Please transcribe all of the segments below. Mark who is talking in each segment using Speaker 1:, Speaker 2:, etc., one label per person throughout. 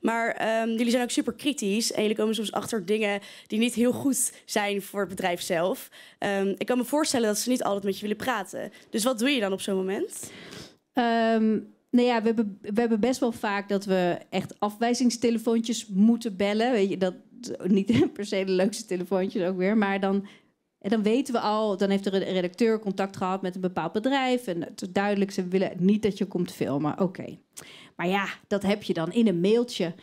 Speaker 1: Maar ehm, jullie zijn ook super kritisch. En jullie komen soms achter dingen die niet heel goed zijn voor het bedrijf zelf. Ehm, ik kan me voorstellen dat ze niet altijd met je willen praten. Dus wat doe je dan op zo'n
Speaker 2: moment? Um, nou ja, we hebben, we hebben best wel vaak dat we echt afwijzingstelefoontjes moeten bellen. Weet je, dat, niet per se de leukste telefoontjes ook weer. Maar dan en dan weten we al, dan heeft de redacteur contact gehad met een bepaald bedrijf. En het duidelijk, ze willen niet dat je komt filmen. Oké. Maar ja, dat heb je dan in een mailtje.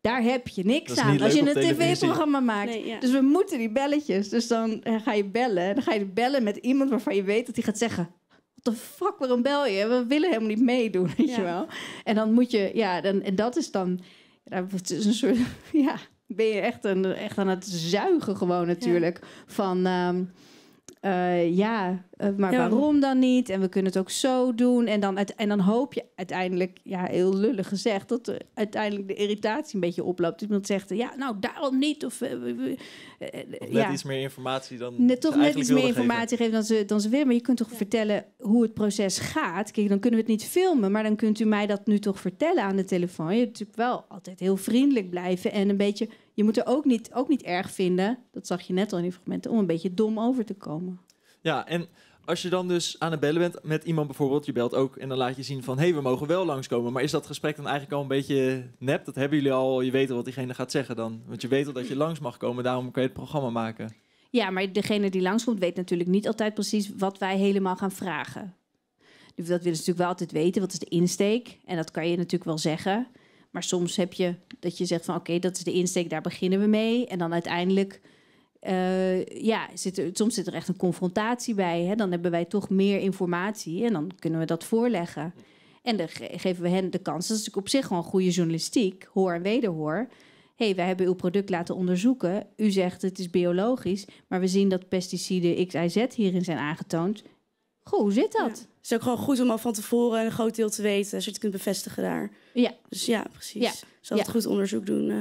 Speaker 2: Daar heb je niks aan als je een tv-programma maakt. Dus we moeten die belletjes. Dus dan eh, ga je bellen. Dan ga je bellen met iemand waarvan je weet dat hij gaat zeggen... What the fuck, waarom bel je? We willen helemaal niet meedoen, weet je wel. En dan moet je... Ja, dan, en dat is dan... Dat is een soort... Ja, ben je echt, een, echt aan het zuigen gewoon natuurlijk. Van ehm, eh, ja, eh, maar waarom dan niet? En we kunnen het ook zo doen. En dan, en dan hoop je uiteindelijk, ja, heel lullig gezegd, dat uiteindelijk de irritatie een beetje oploopt. Dus iemand zegt, ja, nou daarom niet. Of, uh, uh, net iets
Speaker 1: meer informatie dan. Net, toch net iets meer informatie
Speaker 2: geven dan ze, dan ze willen. Maar je kunt toch vertellen hoe het proces gaat. Kijk, dan kunnen we het niet filmen, maar dan kunt u mij dat nu toch vertellen aan de telefoon. Je natuurlijk wel altijd heel vriendelijk blijven en een beetje. Je moet er ook niet, ook niet erg vinden, dat zag je net al in die fragmenten, om een beetje dom over te komen.
Speaker 1: Ja, en als je dan dus aan het bellen bent met iemand bijvoorbeeld, je belt ook en dan laat je zien van hé, hey, we mogen wel langskomen. Maar is dat gesprek dan eigenlijk al een beetje nep? Dat hebben jullie al, je weet al wat diegene gaat zeggen dan. Want je weet al dat je langs mag komen, daarom kan je het programma maken.
Speaker 2: Ja, maar degene die langskomt weet natuurlijk niet altijd precies wat wij helemaal gaan vragen. Dus dat willen we natuurlijk wel altijd weten, wat is de insteek? En dat kan je natuurlijk wel zeggen. Maar soms heb je dat je zegt van oké, dat is de insteek, daar beginnen we mee. En dan uiteindelijk eh, ja, zit soms zit er echt een confrontatie bij. Hè? Dan hebben wij toch meer informatie en dan kunnen we dat voorleggen. En dan geven we hen de kans. Dat is op zich gewoon goede journalistiek, hoor en wederhoor. Hé, hey, wij hebben uw product laten onderzoeken. U zegt het is biologisch, maar we zien dat pesticiden XIZ hierin zijn aangetoond. Goh, hoe zit dat? Het
Speaker 1: is ook gewoon goed om al van tevoren een groot deel te weten, zodat je het kunt bevestigen daar.
Speaker 2: Ja. Dus ja,
Speaker 1: precies. Ja. Zal het goed
Speaker 2: onderzoek doen. Eh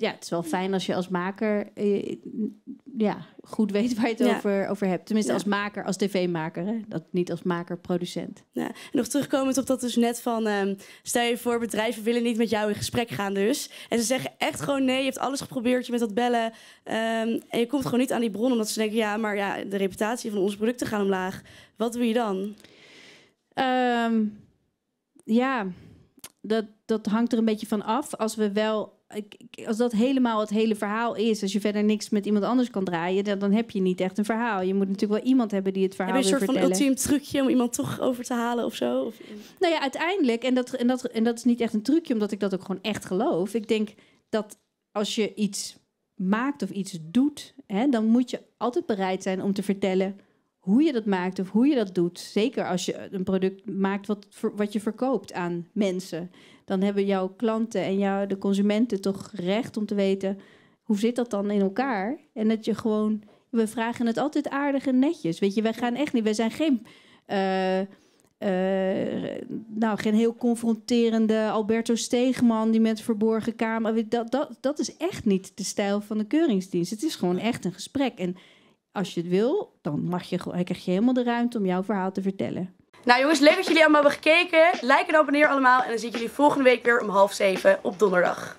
Speaker 2: ja, het is wel fijn als je als maker eh, ja, goed weet waar je het over, over hebt. Tenminste, als maker, als tv-maker. Dat niet als maker-producent.
Speaker 1: Ja. nog terugkomend op dat dus net van... Ehm, stel je voor, bedrijven willen niet met jou in gesprek gaan dus. En ze zeggen echt gewoon nee, je hebt alles geprobeerd, je met dat bellen. Ehm, en je komt gewoon niet aan die bron, omdat ze denken... ja, maar ja, de reputatie van onze producten gaat omlaag. Wat doe je dan?
Speaker 2: Ehm, ja, dat, dat hangt er een beetje van af. Als we wel als dat helemaal het hele verhaal is, als je verder niks met iemand anders kan draaien, dan, dan heb je niet echt een verhaal. Je moet natuurlijk wel iemand hebben die het verhaal. Heb je een soort van ultiem
Speaker 1: trucje om iemand toch
Speaker 2: over te halen of zo? Of? Nou ja, uiteindelijk, en dat, en, dat, en dat is niet echt een trucje, omdat ik dat ook gewoon echt geloof. Ik denk dat als je iets maakt of iets doet, hè, dan moet je altijd bereid zijn om te vertellen hoe je dat maakt of hoe je dat doet, zeker als je een product maakt wat, wat je verkoopt aan mensen, dan hebben jouw klanten en jouw, de consumenten toch recht om te weten hoe zit dat dan in elkaar. En dat je gewoon, we vragen het altijd aardig en netjes. Weet je, wij gaan echt niet, wij zijn geen. Eh, eh, nou, geen heel confronterende Alberto Steegman die met verborgen kamer. Dat, dat, dat is echt niet de stijl van de keuringsdienst. Het is gewoon echt een gesprek. En als je het wil, dan mag je, krijg je helemaal de ruimte om jouw verhaal te vertellen.
Speaker 1: Nou jongens, leuk dat jullie allemaal hebben gekeken. Like en abonneer allemaal. En dan zie ik jullie volgende week weer om half zeven op donderdag.